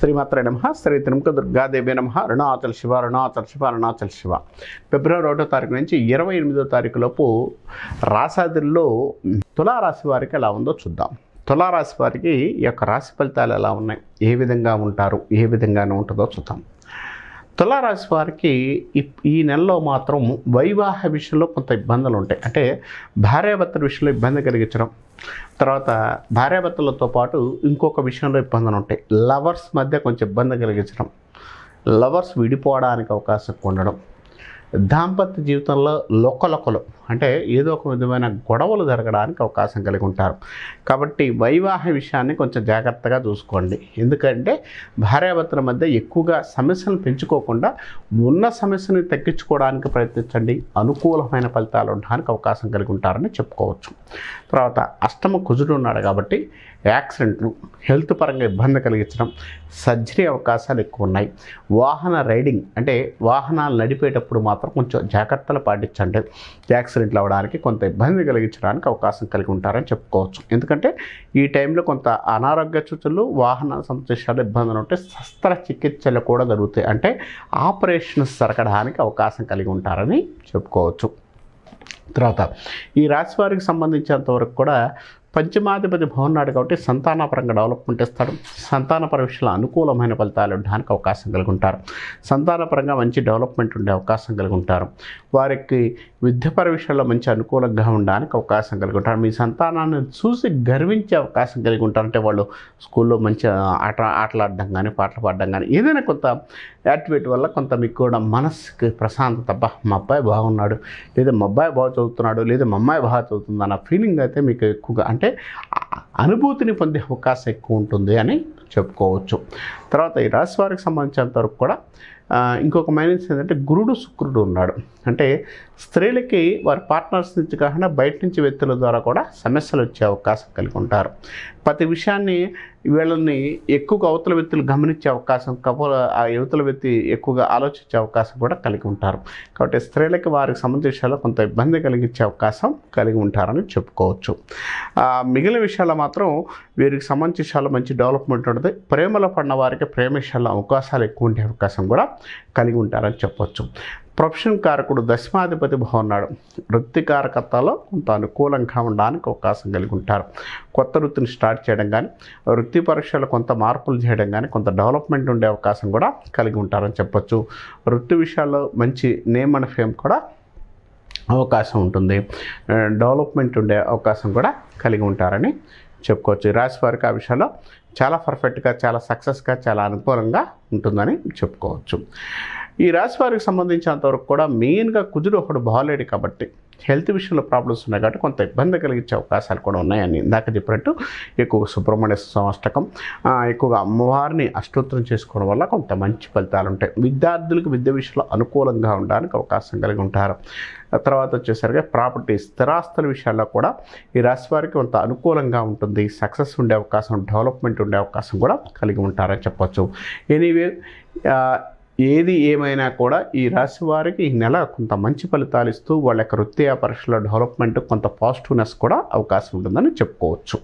శ్రీమాత్ర నమ శ్రీ తిరుమక దుర్గాదేవి నమ రుణాచల శివ రుణాచల శివ అరుణాచల శివ ఫిబ్రవరి ఒకటో తారీఖు నుంచి ఇరవై ఎనిమిదో తారీఖు లోపు రాసాదుల్లో తులారాశి వారికి ఎలా ఉందో చూద్దాం తులారాశి వారికి ఈ యొక్క రాశి ఫలితాలు ఎలా ఉన్నాయి ఏ విధంగా ఉంటారు ఏ విధంగానే ఉంటుందో చూద్దాం తులారాశి వారికి ఈ నెలలో మాత్రం వైవాహ విషయంలో కొంత ఇబ్బందులు ఉంటాయి అంటే భార్యాభర్తల విషయంలో ఇబ్బంది కలిగించడం తర్వాత భార్యాభర్తలతో పాటు ఇంకొక విషయంలో ఇబ్బందులు ఉంటాయి లవర్స్ మధ్య కొంచెం ఇబ్బంది కలిగించడం లవర్స్ విడిపోవడానికి అవకాశం ఉండడం దాంపత్య జీవితంలో లొక్కలొక్కలు అంటే ఏదో ఒక విధమైన గొడవలు జరగడానికి అవకాశం కలిగి ఉంటారు కాబట్టి వైవాహ విషయాన్ని కొంచెం జాగ్రత్తగా చూసుకోండి ఎందుకంటే భార్యాభర్తల మధ్య ఎక్కువగా సమస్యలను పెంచుకోకుండా ఉన్న సమస్యని తగ్గించుకోవడానికి ప్రయత్నించండి అనుకూలమైన ఫలితాలు ఉండడానికి అవకాశం కలిగి ఉంటారని చెప్పుకోవచ్చు తర్వాత అష్టమ కుజుడు ఉన్నాడు కాబట్టి యాక్సిడెంట్లు హెల్త్ పరంగా ఇబ్బంది కలిగించడం సర్జరీ అవకాశాలు ఎక్కువ ఉన్నాయి వాహన రైడింగ్ అంటే వాహనాలు నడిపేటప్పుడు మాత్రం మాత్రం కొంచెం జాగ్రత్తలు పాటించండి యాక్సిడెంట్లు అవడానికి కొంత ఇబ్బంది కలిగించడానికి అవకాశం కలిగి ఉంటారని చెప్పుకోవచ్చు ఎందుకంటే ఈ టైంలో కొంత అనారోగ్య సూచనలు వాహన సంతోషాలు ఇబ్బందులు ఉంటే శస్త్ర చికిత్సలు కూడా జరుగుతాయి అంటే ఆపరేషన్స్ జరగడానికి అవకాశం కలిగి ఉంటారని చెప్పుకోవచ్చు తర్వాత ఈ రాశి వారికి కూడా పంచమాధిపతి భవన్నాడు కాబట్టి సంతానపరంగా డెవలప్మెంట్ ఇస్తాడు సంతానపర విషయాల అనుకూలమైన ఫలితాలు ఉండడానికి అవకాశం కలిగి ఉంటారు సంతానపరంగా మంచి డెవలప్మెంట్ ఉండే అవకాశం కలిగి ఉంటారు వారికి విద్యపర విషయాల్లో మంచి అనుకూలంగా ఉండడానికి అవకాశం కలిగి ఉంటారు మీ సంతానాన్ని చూసి గర్వించే అవకాశం కలిగి ఉంటారు అంటే వాళ్ళు స్కూల్లో మంచి ఆట ఆటలాడడం కానీ పాటలు పాడడం కానీ ఏదైనా కొంత యాక్టివేట్ వల్ల కొంత మీకు కూడా మనసుకి ప్రశాంతత అబ్బా మా అబ్బాయి బాగున్నాడు లేదా మా అబ్బాయి బాగా చదువుతున్నాడు లేదా మా అమ్మాయి బాగా చదువుతుంది అన్న ఫీలింగ్ అయితే మీకు ఎక్కువగా అంటే అనుభూతిని పొందే అవకాశం ఎక్కువ ఉంటుంది అని చెప్పుకోవచ్చు తర్వాత ఈ రాశి వారికి సంబంధించినంత వరకు కూడా ఇంకొక మైనస్ ఏంటంటే గురుడు శుక్రుడు ఉన్నాడు అంటే స్త్రీలకి వారి పార్ట్నర్స్ నుంచి కాకుండా బయట నుంచి వ్యక్తుల ద్వారా కూడా సమస్యలు వచ్చే అవకాశం కలిగి ఉంటారు ప్రతి విషయాన్ని వీళ్ళని ఎక్కువగా అవతల వ్యక్తులు గమనించే అవకాశం కపోల ఆ యువతల వ్యక్తి ఎక్కువగా ఆలోచించే అవకాశం కూడా కలిగి ఉంటారు కాబట్టి స్త్రీలకి వారికి సంబంధించిన విషయాల్లో కొంత ఇబ్బంది కలిగించే అవకాశం కలిగి ఉంటారని చెప్పుకోవచ్చు మిగిలిన విషయాల్లో మాత్రం వీరికి సంబంధించి చాలా మంచి డెవలప్మెంట్ ఉంటుంది ప్రేమలో పడిన వారికి ప్రేమ అవకాశాలు ఎక్కువ ఉండే అవకాశం కూడా కలిగి ఉంటారని చెప్పొచ్చు ప్రొఫెషన్ కారకుడు దశమాధిపతి భావన్నాడు వృత్తి కారకత్తాలో కొంత అనుకూలంగా ఉండడానికి అవకాశం కలిగి ఉంటారు కొత్త వృత్తిని స్టార్ట్ చేయడం కానీ వృత్తి పరీక్షలు కొంత మార్పులు చేయడం కానీ కొంత డెవలప్మెంట్ ఉండే అవకాశం కూడా కలిగి ఉంటారని చెప్పొచ్చు వృత్తి విషయాల్లో మంచి నేమ్ అండ్ ఫేమ్ కూడా అవకాశం ఉంటుంది డెవలప్మెంట్ ఉండే అవకాశం కూడా కలిగి ఉంటారని చెప్పుకోవచ్చు రాశి వారికి ఆ విషయంలో చాలా పర్ఫెక్ట్గా చాలా సక్సెస్గా చాలా అనుకూలంగా ఉంటుందని చెప్పుకోవచ్చు ఈ రాశి వారికి సంబంధించినంత వరకు కూడా మెయిన్గా కుజుడు ఒకడు బాగాలేడు కాబట్టి హెల్త్ విషయంలో ప్రాబ్లమ్స్ ఉన్నాయి కాబట్టి కొంత ఇబ్బంది కలిగించే అవకాశాలు కూడా ఉన్నాయని ఇందాక చెప్పినట్టు ఎక్కువ సుబ్రహ్మణ్య అష్టకం ఎక్కువగా అమ్మవారిని అష్టోత్తరం చేసుకోవడం వల్ల కొంత మంచి ఫలితాలు ఉంటాయి విద్యార్థులకు విద్య విషయంలో అనుకూలంగా ఉండడానికి అవకాశం కలిగి ఉంటారు తర్వాత వచ్చేసరికి ప్రాపర్టీ స్థిరాస్తుల విషయాల్లో కూడా ఈ రాశి వారికి కొంత అనుకూలంగా ఉంటుంది సక్సెస్ ఉండే అవకాశం డెవలప్మెంట్ ఉండే అవకాశం కూడా కలిగి ఉంటారని చెప్పవచ్చు ఎనీవే ఏది ఏమైనా కూడా ఈ రాశి వారికి ఈ నెల కొంత మంచి ఫలితాలు ఇస్తూ వాళ్ళ యొక్క వృత్తి వ్యాపారాల డెవలప్మెంట్ కొంత పాజిటివ్నెస్ కూడా అవకాశం ఉంటుందని చెప్పుకోవచ్చు